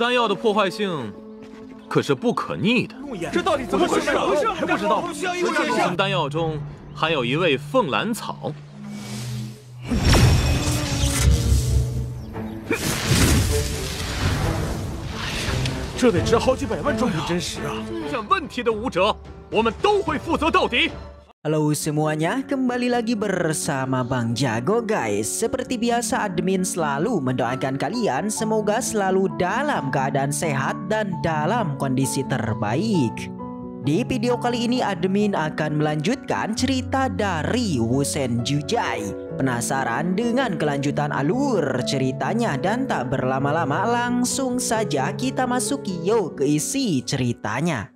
丹药的破坏性可是不可逆的，这到底怎么回事？还不知道。这丹药中含有一味凤兰草，这得值好几百万株灵真实啊！出现问题的武者，我们都会负责到底。Halo semuanya, kembali lagi bersama Bang Jago guys Seperti biasa admin selalu mendoakan kalian semoga selalu dalam keadaan sehat dan dalam kondisi terbaik Di video kali ini admin akan melanjutkan cerita dari Wusen Jujai Penasaran dengan kelanjutan alur ceritanya dan tak berlama-lama langsung saja kita masuk yuk ke isi ceritanya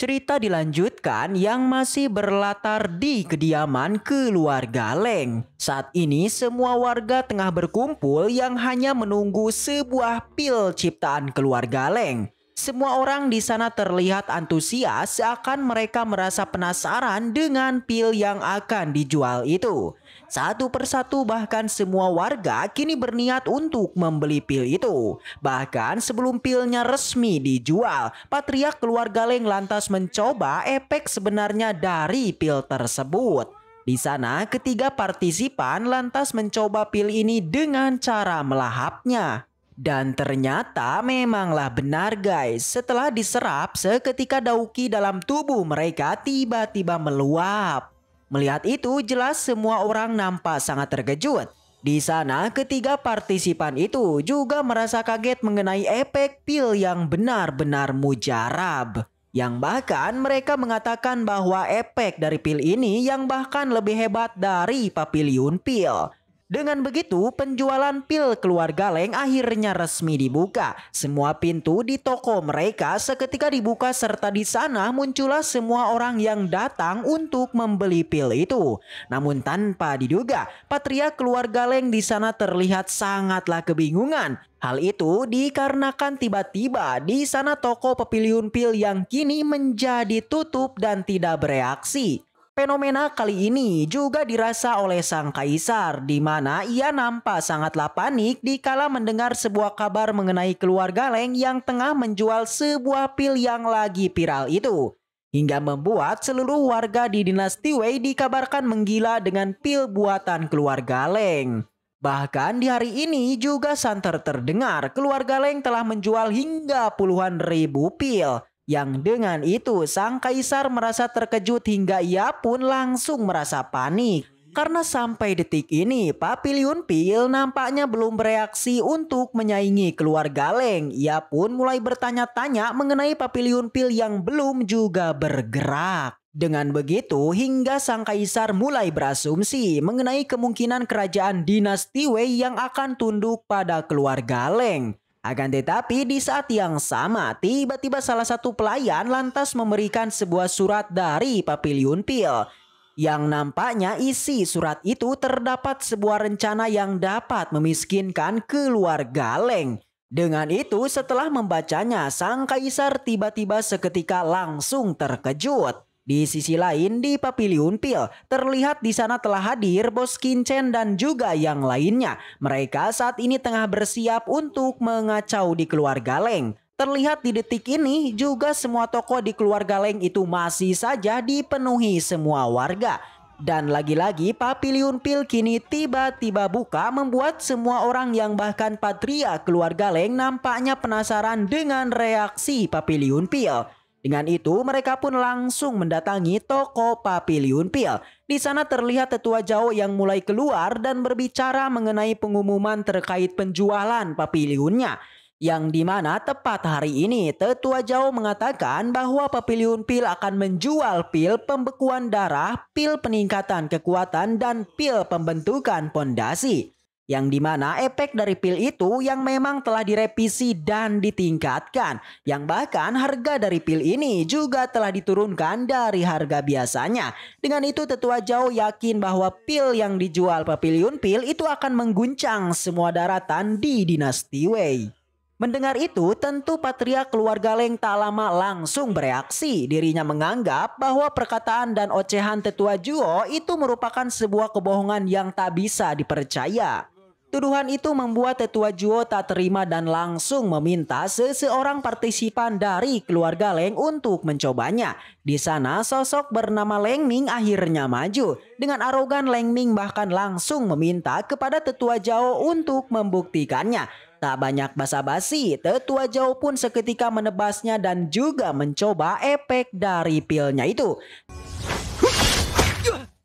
Cerita dilanjutkan yang masih berlatar di kediaman keluarga Leng. Saat ini semua warga tengah berkumpul yang hanya menunggu sebuah pil ciptaan keluarga Leng. Semua orang di sana terlihat antusias seakan mereka merasa penasaran dengan pil yang akan dijual itu. Satu persatu bahkan semua warga kini berniat untuk membeli pil itu. Bahkan sebelum pilnya resmi dijual, patriak keluarga Leng lantas mencoba efek sebenarnya dari pil tersebut. Di sana, ketiga partisipan lantas mencoba pil ini dengan cara melahapnya. Dan ternyata memanglah benar guys, setelah diserap seketika dauki dalam tubuh mereka tiba-tiba meluap. Melihat itu jelas semua orang nampak sangat terkejut. Di sana ketiga partisipan itu juga merasa kaget mengenai efek pil yang benar-benar mujarab. Yang bahkan mereka mengatakan bahwa efek dari pil ini yang bahkan lebih hebat dari papilion pil. Dengan begitu, penjualan pil keluarga Leng akhirnya resmi dibuka. Semua pintu di toko mereka seketika dibuka serta di sana muncullah semua orang yang datang untuk membeli pil itu. Namun tanpa diduga, Patria keluarga Leng di sana terlihat sangatlah kebingungan. Hal itu dikarenakan tiba-tiba di sana toko pepiliun pil yang kini menjadi tutup dan tidak bereaksi. Fenomena kali ini juga dirasa oleh sang kaisar di mana ia nampak sangatlah panik dikala mendengar sebuah kabar mengenai keluarga Leng yang tengah menjual sebuah pil yang lagi viral itu. Hingga membuat seluruh warga di dinasti Wei dikabarkan menggila dengan pil buatan keluarga Leng. Bahkan di hari ini juga santer terdengar keluarga Leng telah menjual hingga puluhan ribu pil. Yang dengan itu sang kaisar merasa terkejut hingga ia pun langsung merasa panik. Karena sampai detik ini Papiliun Pil nampaknya belum bereaksi untuk menyaingi Keluarga Leng Ia pun mulai bertanya-tanya mengenai Papiliun Pil yang belum juga bergerak. Dengan begitu hingga sang kaisar mulai berasumsi mengenai kemungkinan kerajaan dinasti Wei yang akan tunduk pada Keluarga Leng. Akan tetapi di saat yang sama tiba-tiba salah satu pelayan lantas memberikan sebuah surat dari Papilion Pil yang nampaknya isi surat itu terdapat sebuah rencana yang dapat memiskinkan keluarga Leng. Dengan itu setelah membacanya sang kaisar tiba-tiba seketika langsung terkejut. Di sisi lain, di Papiliun Pil, terlihat di sana telah hadir Bos Kincen dan juga yang lainnya. Mereka saat ini tengah bersiap untuk mengacau di keluarga Leng. Terlihat di detik ini juga semua toko di keluarga Leng itu masih saja dipenuhi semua warga. Dan lagi-lagi Papiliun Pil kini tiba-tiba buka membuat semua orang yang bahkan patria keluarga Leng nampaknya penasaran dengan reaksi Papiliun Pil. Dengan itu, mereka pun langsung mendatangi toko Papilion Pil. Di sana terlihat tetua jauh yang mulai keluar dan berbicara mengenai pengumuman terkait penjualan papiliunnya. Yang dimana tepat hari ini tetua jauh mengatakan bahwa papiliun pil akan menjual pil pembekuan darah, pil peningkatan kekuatan, dan pil pembentukan pondasi yang dimana efek dari pil itu yang memang telah direvisi dan ditingkatkan, yang bahkan harga dari pil ini juga telah diturunkan dari harga biasanya. Dengan itu tetua jauh yakin bahwa pil yang dijual pavilion pil itu akan mengguncang semua daratan di dinasti Wei. Mendengar itu, tentu patria keluarga Leng tak lama langsung bereaksi. Dirinya menganggap bahwa perkataan dan ocehan tetua Juo itu merupakan sebuah kebohongan yang tak bisa dipercaya. Tuduhan itu membuat tetua Juo tak terima dan langsung meminta seseorang partisipan dari keluarga Leng untuk mencobanya. Di sana sosok bernama Leng Ming akhirnya maju. Dengan arogan Leng Ming bahkan langsung meminta kepada tetua Jao untuk membuktikannya. Tak banyak basa-basi, tetua Jao pun seketika menebasnya dan juga mencoba efek dari pilnya itu.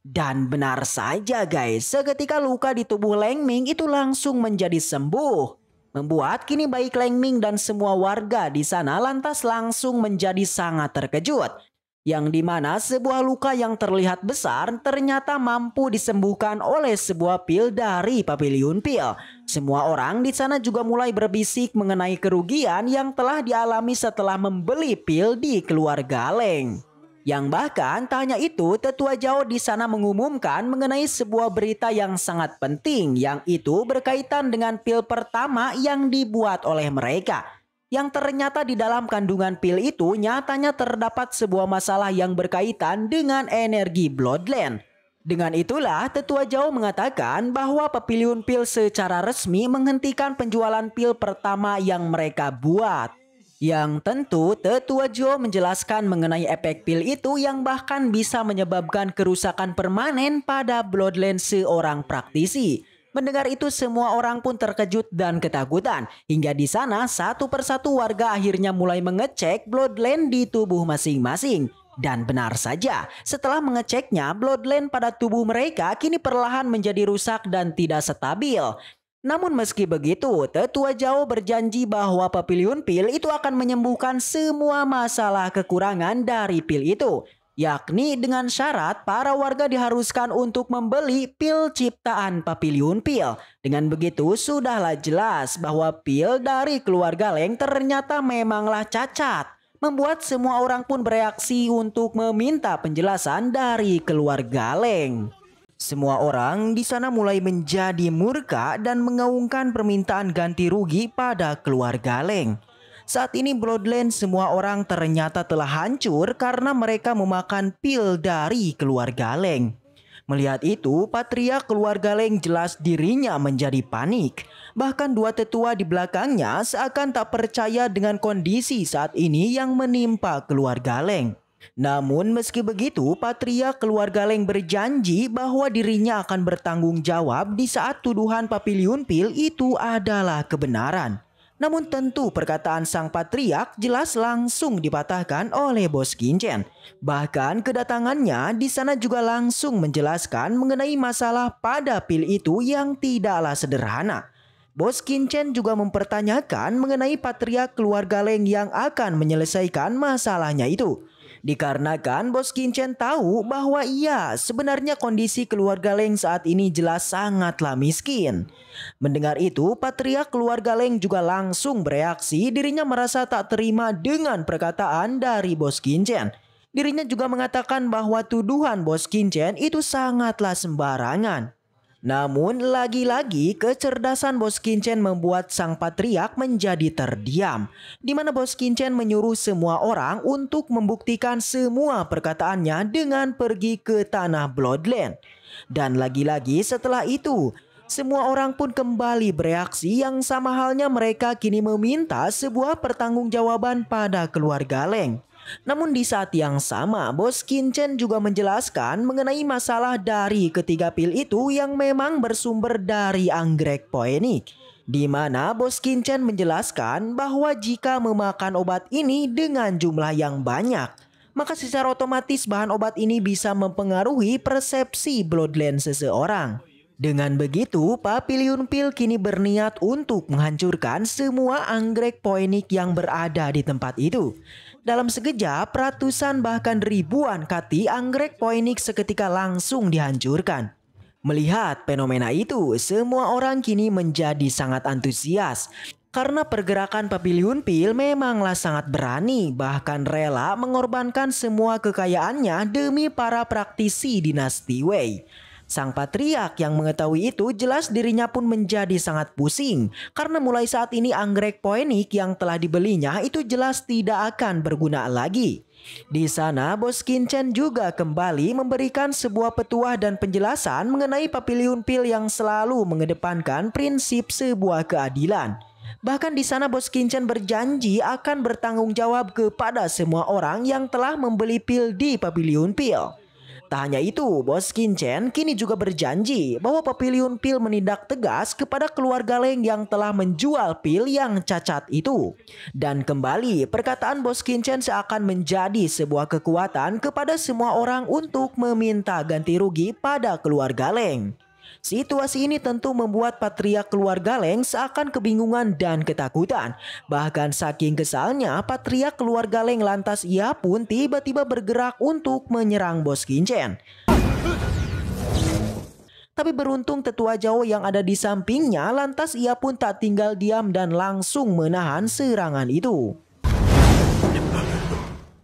Dan benar saja guys, seketika luka di tubuh Leng Ming itu langsung menjadi sembuh. Membuat kini baik Leng Ming dan semua warga di sana lantas langsung menjadi sangat terkejut. Yang dimana sebuah luka yang terlihat besar ternyata mampu disembuhkan oleh sebuah pil dari Papilion pil. Semua orang di sana juga mulai berbisik mengenai kerugian yang telah dialami setelah membeli pil di keluarga Leng. Yang bahkan tak hanya itu, tetua Jawa di sana mengumumkan mengenai sebuah berita yang sangat penting yang itu berkaitan dengan pil pertama yang dibuat oleh mereka. Yang ternyata di dalam kandungan pil itu nyatanya terdapat sebuah masalah yang berkaitan dengan energi bloodland. Dengan itulah tetua Jawa mengatakan bahwa pepiliun pil secara resmi menghentikan penjualan pil pertama yang mereka buat. Yang tentu, Tetua Jo menjelaskan mengenai efek pil itu yang bahkan bisa menyebabkan kerusakan permanen pada bloodline seorang praktisi. Mendengar itu semua orang pun terkejut dan ketakutan. Hingga di sana satu persatu warga akhirnya mulai mengecek bloodline di tubuh masing-masing. Dan benar saja, setelah mengeceknya, bloodline pada tubuh mereka kini perlahan menjadi rusak dan tidak stabil. Namun meski begitu, tetua Jawa berjanji bahwa pavilion pil itu akan menyembuhkan semua masalah kekurangan dari pil itu. Yakni dengan syarat para warga diharuskan untuk membeli pil ciptaan pavilion pil. Dengan begitu sudahlah jelas bahwa pil dari keluarga Leng ternyata memanglah cacat. Membuat semua orang pun bereaksi untuk meminta penjelasan dari keluarga Leng. Semua orang di sana mulai menjadi murka dan mengaungkan permintaan ganti rugi pada keluarga Leng. Saat ini Bloodland semua orang ternyata telah hancur karena mereka memakan pil dari keluarga Leng. Melihat itu, Patria keluarga Leng jelas dirinya menjadi panik. Bahkan dua tetua di belakangnya seakan tak percaya dengan kondisi saat ini yang menimpa keluarga Leng. Namun meski begitu, Patria keluarga Leng berjanji bahwa dirinya akan bertanggung jawab di saat tuduhan Papiliun Pil itu adalah kebenaran. Namun tentu perkataan sang patriak jelas langsung dipatahkan oleh bos Kincen. Bahkan kedatangannya di sana juga langsung menjelaskan mengenai masalah pada pil itu yang tidaklah sederhana. Bos Kincen juga mempertanyakan mengenai patriak keluarga Leng yang akan menyelesaikan masalahnya itu. Dikarenakan bos Kincen tahu bahwa ia sebenarnya kondisi keluarga Leng saat ini jelas sangatlah miskin. Mendengar itu, patria keluarga Leng juga langsung bereaksi dirinya merasa tak terima dengan perkataan dari bos Kincen. Dirinya juga mengatakan bahwa tuduhan bos Kincen itu sangatlah sembarangan. Namun lagi-lagi kecerdasan Bos Kincen membuat sang patriak menjadi terdiam. Di mana Bos Kincen menyuruh semua orang untuk membuktikan semua perkataannya dengan pergi ke tanah Bloodland. Dan lagi-lagi setelah itu, semua orang pun kembali bereaksi yang sama halnya mereka kini meminta sebuah pertanggungjawaban pada keluarga Leng. Namun di saat yang sama, bos Chen juga menjelaskan mengenai masalah dari ketiga pil itu yang memang bersumber dari anggrek poenik. Di mana bos Chen menjelaskan bahwa jika memakan obat ini dengan jumlah yang banyak, maka secara otomatis bahan obat ini bisa mempengaruhi persepsi bloodline seseorang. Dengan begitu, Papilion Pil kini berniat untuk menghancurkan semua anggrek poenik yang berada di tempat itu. Dalam sekejap, ratusan bahkan ribuan kati anggrek poinik seketika langsung dihancurkan. Melihat fenomena itu, semua orang kini menjadi sangat antusias karena pergerakan papiliun pil memanglah sangat berani bahkan rela mengorbankan semua kekayaannya demi para praktisi dinasti Wei. Sang patriak yang mengetahui itu jelas dirinya pun menjadi sangat pusing karena mulai saat ini anggrek poenik yang telah dibelinya itu jelas tidak akan berguna lagi. Di sana, Bos Kinchen juga kembali memberikan sebuah petuah dan penjelasan mengenai papiliun pil yang selalu mengedepankan prinsip sebuah keadilan. Bahkan di sana Bos Kinchen berjanji akan bertanggung jawab kepada semua orang yang telah membeli pil di papiliun pil. Tak hanya itu, bos Chen kini juga berjanji bahwa Papiliun Pil menindak tegas kepada keluarga Leng yang telah menjual pil yang cacat itu. Dan kembali, perkataan bos Chen seakan menjadi sebuah kekuatan kepada semua orang untuk meminta ganti rugi pada keluarga Leng. Situasi ini tentu membuat Patria keluarga Leng seakan kebingungan dan ketakutan. Bahkan saking kesalnya, Patria keluarga Leng lantas ia pun tiba-tiba bergerak untuk menyerang bos Kincen. Tapi beruntung tetua Jawa yang ada di sampingnya lantas ia pun tak tinggal diam dan langsung menahan serangan itu.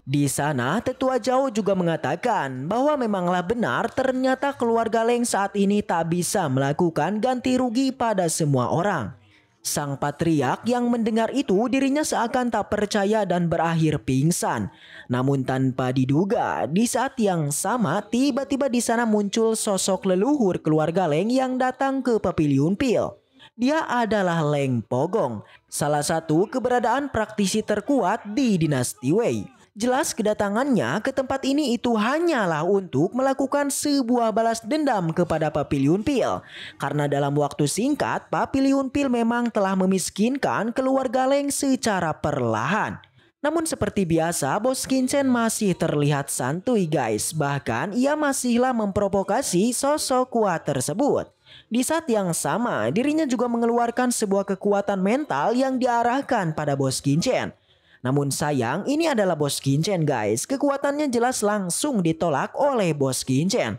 Di sana, tetua jauh juga mengatakan bahwa memanglah benar ternyata keluarga Leng saat ini tak bisa melakukan ganti rugi pada semua orang. Sang patriak yang mendengar itu dirinya seakan tak percaya dan berakhir pingsan. Namun tanpa diduga, di saat yang sama tiba-tiba di sana muncul sosok leluhur keluarga Leng yang datang ke Papiliun Pil. Dia adalah Leng Pogong, salah satu keberadaan praktisi terkuat di dinasti Wei. Jelas kedatangannya ke tempat ini itu hanyalah untuk melakukan sebuah balas dendam kepada Papiliun Pil. Karena dalam waktu singkat, Papiliun Pil memang telah memiskinkan keluarga Leng secara perlahan. Namun seperti biasa, bos Kinchen masih terlihat santuy guys. Bahkan ia masihlah memprovokasi sosok kuat tersebut. Di saat yang sama, dirinya juga mengeluarkan sebuah kekuatan mental yang diarahkan pada bos Kinchen. Namun sayang, ini adalah bos Kinchen guys. Kekuatannya jelas langsung ditolak oleh bos Kinchen.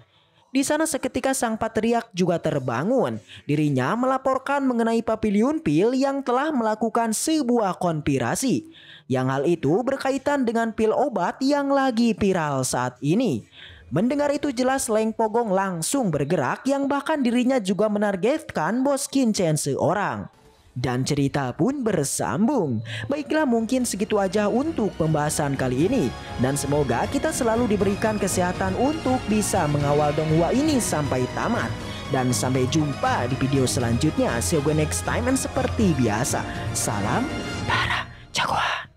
Di sana seketika sang patriark juga terbangun. Dirinya melaporkan mengenai papilion Pil yang telah melakukan sebuah konspirasi. Yang hal itu berkaitan dengan pil obat yang lagi viral saat ini. Mendengar itu jelas Leng Pogong langsung bergerak yang bahkan dirinya juga menargetkan bos Kinchen seorang dan cerita pun bersambung. Baiklah mungkin segitu aja untuk pembahasan kali ini dan semoga kita selalu diberikan kesehatan untuk bisa mengawal donghua ini sampai tamat. Dan sampai jumpa di video selanjutnya. See you next time and seperti biasa. Salam para jagoan.